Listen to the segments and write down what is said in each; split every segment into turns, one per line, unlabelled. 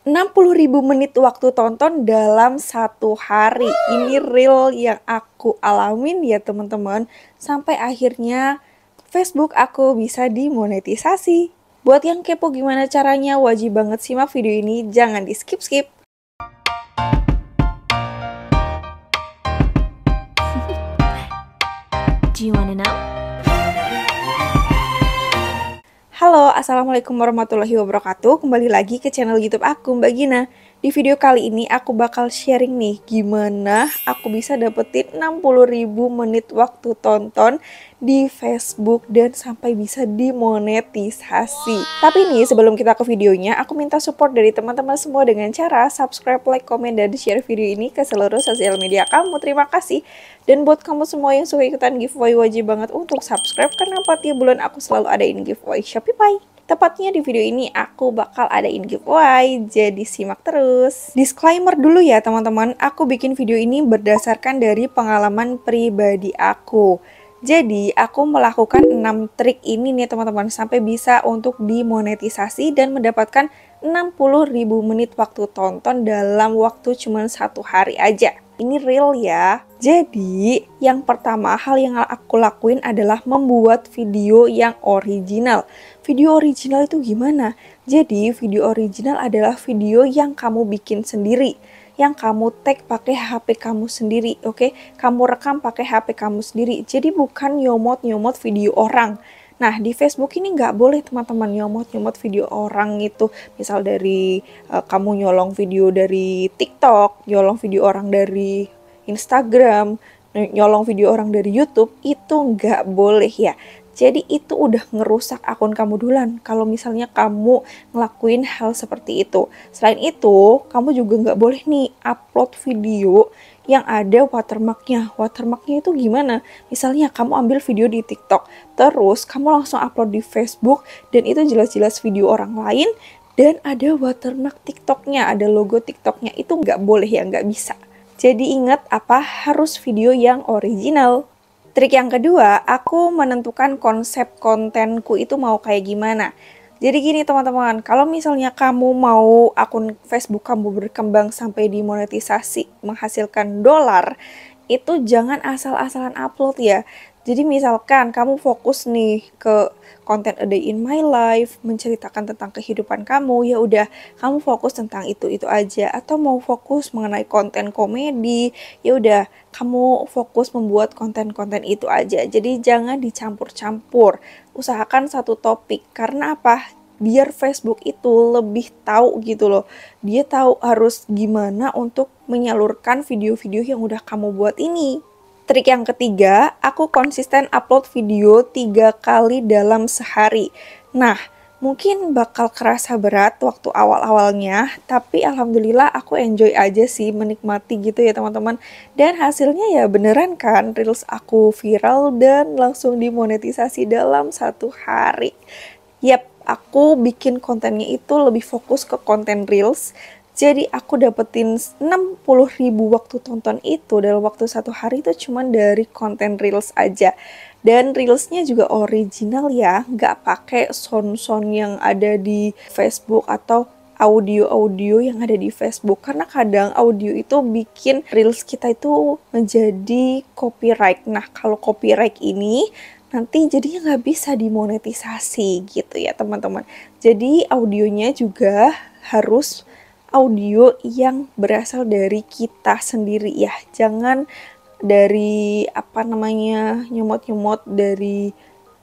60.000 menit waktu tonton dalam satu hari. Ini real yang aku alamin ya teman-teman. Sampai akhirnya Facebook aku bisa dimonetisasi. Buat yang kepo gimana caranya, wajib banget simak video ini. Jangan di skip-skip. Do you wanna know? Assalamualaikum warahmatullahi wabarakatuh Kembali lagi ke channel youtube aku Mbak Gina Di video kali ini aku bakal sharing nih Gimana aku bisa dapetin 60.000 menit waktu tonton di Facebook Dan sampai bisa dimonetisasi Tapi nih sebelum kita ke videonya Aku minta support dari teman-teman semua dengan cara Subscribe, like, komen, dan share video ini ke seluruh sosial media kamu Terima kasih Dan buat kamu semua yang suka ikutan giveaway wajib banget untuk subscribe Karena 4 bulan aku selalu adain giveaway Shopee Bye. Tepatnya di video ini aku bakal adain giveaway, jadi simak terus. Disclaimer dulu ya teman-teman, aku bikin video ini berdasarkan dari pengalaman pribadi aku. Jadi aku melakukan 6 trik ini nih teman-teman sampai bisa untuk dimonetisasi dan mendapatkan ribu menit waktu tonton dalam waktu cuma satu hari aja. Ini real ya. Jadi, yang pertama hal yang aku lakuin adalah membuat video yang original. Video original itu gimana? Jadi, video original adalah video yang kamu bikin sendiri, yang kamu tag pakai HP kamu sendiri, oke? Okay? Kamu rekam pakai HP kamu sendiri. Jadi bukan nyomot-nyomot video orang. Nah, di Facebook ini nggak boleh teman-teman nyomot-nyomot video orang itu. Misal dari uh, kamu nyolong video dari TikTok, nyolong video orang dari Instagram, nyolong video orang dari YouTube itu nggak boleh ya. Jadi itu udah ngerusak akun kamu duluan kalau misalnya kamu ngelakuin hal seperti itu. Selain itu, kamu juga nggak boleh nih upload video yang ada watermarknya. Watermarknya itu gimana? Misalnya kamu ambil video di TikTok, terus kamu langsung upload di Facebook dan itu jelas-jelas video orang lain dan ada watermark TikToknya, ada logo TikToknya itu nggak boleh ya, nggak bisa. Jadi ingat apa harus video yang original. Trik yang kedua, aku menentukan konsep kontenku itu mau kayak gimana. Jadi gini teman-teman, kalau misalnya kamu mau akun Facebook kamu berkembang sampai dimonetisasi menghasilkan dolar, itu jangan asal-asalan upload ya. Jadi misalkan kamu fokus nih ke konten a day in my life, menceritakan tentang kehidupan kamu, ya udah kamu fokus tentang itu-itu aja atau mau fokus mengenai konten komedi, ya udah kamu fokus membuat konten-konten itu aja. Jadi jangan dicampur-campur. Usahakan satu topik. Karena apa? biar Facebook itu lebih tahu gitu loh. Dia tahu harus gimana untuk menyalurkan video-video yang udah kamu buat ini Trik yang ketiga, aku konsisten upload video tiga kali dalam sehari. Nah, mungkin bakal kerasa berat waktu awal-awalnya, tapi alhamdulillah aku enjoy aja sih menikmati gitu ya teman-teman. Dan hasilnya ya beneran kan, reels aku viral dan langsung dimonetisasi dalam satu hari. Yap, aku bikin kontennya itu lebih fokus ke konten reels jadi aku dapetin 60 ribu waktu tonton itu dalam waktu satu hari itu cuman dari konten Reels aja. Dan Reelsnya juga original ya, nggak pakai sound-sound yang ada di Facebook atau audio-audio yang ada di Facebook karena kadang audio itu bikin reels kita itu menjadi copyright. Nah, kalau copyright ini nanti jadi nggak bisa dimonetisasi gitu ya teman-teman. Jadi audionya juga harus audio yang berasal dari kita sendiri ya. Jangan dari apa namanya nyemot-nyemot dari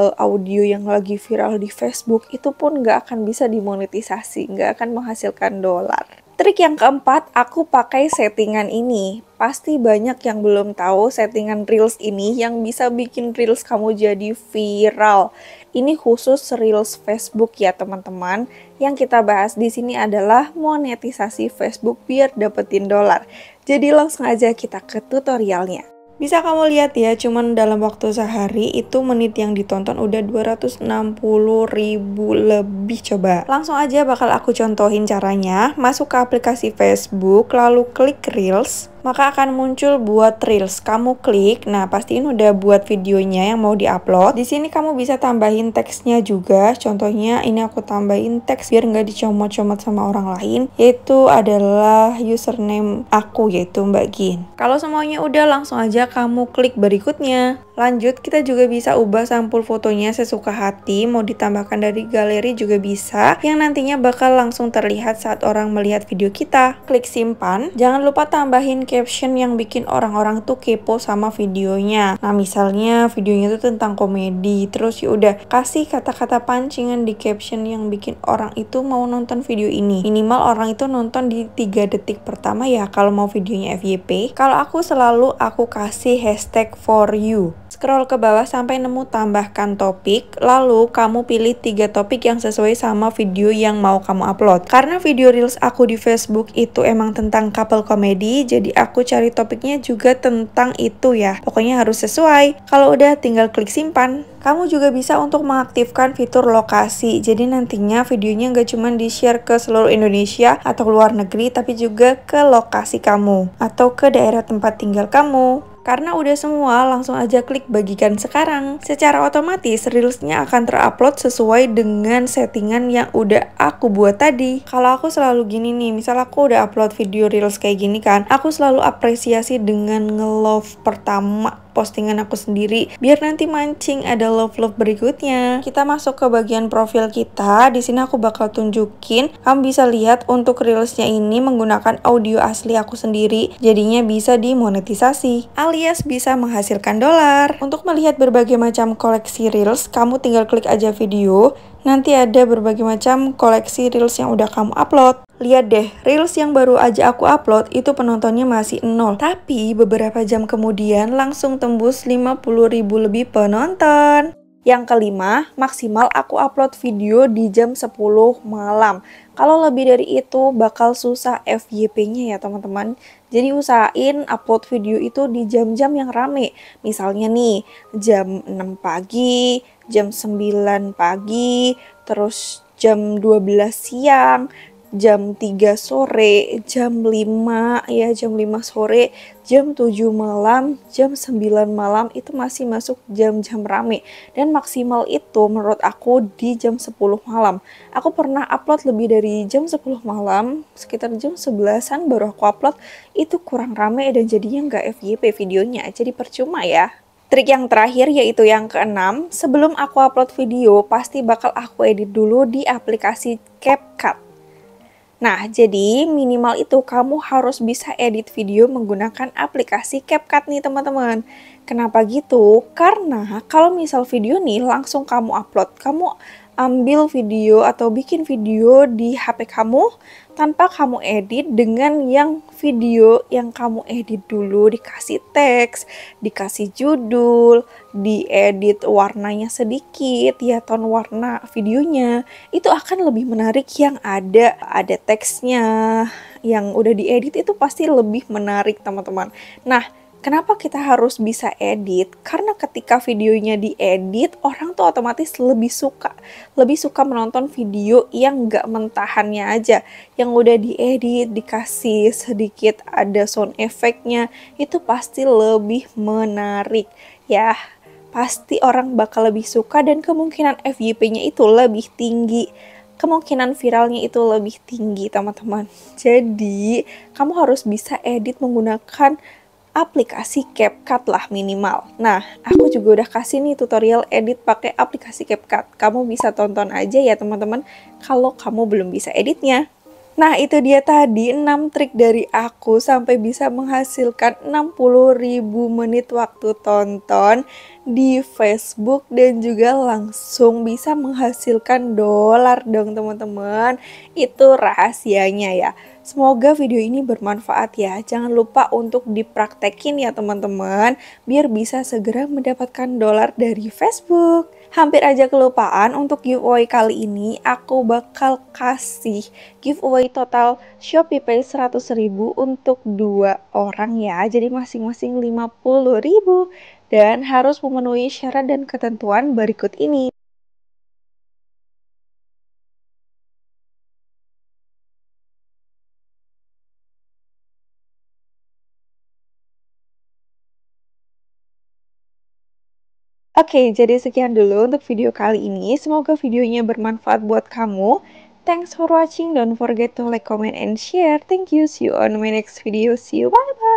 uh, audio yang lagi viral di Facebook itu pun nggak akan bisa dimonetisasi, nggak akan menghasilkan dolar. Trik yang keempat, aku pakai settingan ini pasti banyak yang belum tahu settingan Reels ini yang bisa bikin Reels kamu jadi viral. Ini khusus Reels Facebook ya teman-teman. Yang kita bahas di sini adalah monetisasi Facebook biar dapetin dolar. Jadi langsung aja kita ke tutorialnya. Bisa kamu lihat ya, cuman dalam waktu sehari itu menit yang ditonton udah 260 ribu lebih coba. Langsung aja bakal aku contohin caranya. Masuk ke aplikasi Facebook, lalu klik Reels maka akan muncul buat reels. Kamu klik, nah pastiin udah buat videonya yang mau diupload. Di sini kamu bisa tambahin teksnya juga. Contohnya ini aku tambahin teks biar nggak dicomot-comot sama orang lain. Yaitu adalah username aku yaitu Mbak Gin. Kalau semuanya udah langsung aja kamu klik berikutnya. Lanjut, kita juga bisa ubah sampul fotonya sesuka hati, mau ditambahkan dari galeri juga bisa, yang nantinya bakal langsung terlihat saat orang melihat video kita. Klik simpan, jangan lupa tambahin caption yang bikin orang-orang tuh kepo sama videonya. Nah misalnya videonya itu tentang komedi, terus ya udah kasih kata-kata pancingan di caption yang bikin orang itu mau nonton video ini. Minimal orang itu nonton di 3 detik pertama ya kalau mau videonya FYP. Kalau aku selalu aku kasih hashtag for you. Scroll ke bawah sampai nemu tambahkan topik, lalu kamu pilih tiga topik yang sesuai sama video yang mau kamu upload. Karena video reels aku di Facebook itu emang tentang couple komedi, jadi aku cari topiknya juga tentang itu ya. Pokoknya harus sesuai. Kalau udah tinggal klik simpan. Kamu juga bisa untuk mengaktifkan fitur lokasi. Jadi nantinya videonya nggak cuma di-share ke seluruh Indonesia atau luar negeri, tapi juga ke lokasi kamu atau ke daerah tempat tinggal kamu. Karena udah semua, langsung aja klik bagikan sekarang. Secara otomatis, Reelsnya akan terupload sesuai dengan settingan yang udah aku buat tadi. Kalau aku selalu gini nih, misal aku udah upload video Reels kayak gini kan, aku selalu apresiasi dengan nge-love pertama postingan aku sendiri biar nanti mancing ada love love berikutnya. Kita masuk ke bagian profil kita. Di sini aku bakal tunjukin. Kamu bisa lihat untuk reelsnya ini menggunakan audio asli aku sendiri. Jadinya bisa dimonetisasi alias bisa menghasilkan dolar. Untuk melihat berbagai macam koleksi reels, kamu tinggal klik aja video. Nanti ada berbagai macam koleksi reels yang udah kamu upload lihat deh, Reels yang baru aja aku upload itu penontonnya masih nol. Tapi beberapa jam kemudian langsung tembus 50 ribu lebih penonton. Yang kelima, maksimal aku upload video di jam 10 malam. Kalau lebih dari itu bakal susah FYP-nya ya teman-teman. Jadi usahain upload video itu di jam-jam yang rame. Misalnya nih, jam 6 pagi, jam 9 pagi, terus jam 12 siang, jam 3 sore, jam 5 ya, jam 5 sore, jam 7 malam, jam 9 malam itu masih masuk jam-jam rame. Dan maksimal itu menurut aku di jam 10 malam. Aku pernah upload lebih dari jam 10 malam, sekitar jam 11-an baru aku upload, itu kurang rame dan jadinya nggak FYP videonya, jadi percuma ya. Trik yang terakhir yaitu yang keenam, sebelum aku upload video, pasti bakal aku edit dulu di aplikasi CapCut. Nah, jadi minimal itu kamu harus bisa edit video menggunakan aplikasi CapCut nih teman-teman. Kenapa gitu? Karena kalau misal video nih langsung kamu upload, kamu ambil video atau bikin video di HP kamu tanpa kamu edit dengan yang video yang kamu edit dulu dikasih teks, dikasih judul, diedit warnanya sedikit ya tone warna videonya itu akan lebih menarik yang ada ada teksnya yang udah diedit itu pasti lebih menarik teman-teman. Nah, Kenapa kita harus bisa edit? Karena ketika videonya diedit, orang tuh otomatis lebih suka, lebih suka menonton video yang nggak mentahannya aja, yang udah diedit, dikasih sedikit ada sound efeknya, itu pasti lebih menarik, ya pasti orang bakal lebih suka dan kemungkinan FYP-nya itu lebih tinggi. Kemungkinan viralnya itu lebih tinggi, teman-teman. Jadi, kamu harus bisa edit menggunakan aplikasi CapCut lah minimal. Nah, aku juga udah kasih nih tutorial edit pakai aplikasi CapCut. Kamu bisa tonton aja ya teman-teman kalau kamu belum bisa editnya. Nah itu dia tadi 6 trik dari aku sampai bisa menghasilkan 60 ribu menit waktu tonton di Facebook dan juga langsung bisa menghasilkan dolar dong teman-teman. Itu rahasianya ya. Semoga video ini bermanfaat ya. Jangan lupa untuk dipraktekin ya teman-teman biar bisa segera mendapatkan dolar dari Facebook hampir aja kelupaan untuk giveaway kali ini aku bakal kasih giveaway total Shopee Pay 100.000 untuk dua orang ya. Jadi masing-masing 50.000 dan harus memenuhi syarat dan ketentuan berikut ini. Oke, jadi sekian dulu untuk video kali ini. Semoga videonya bermanfaat buat kamu. Thanks for watching. Don't forget to like, comment, and share. Thank you. See you on my next video. See you. Bye-bye.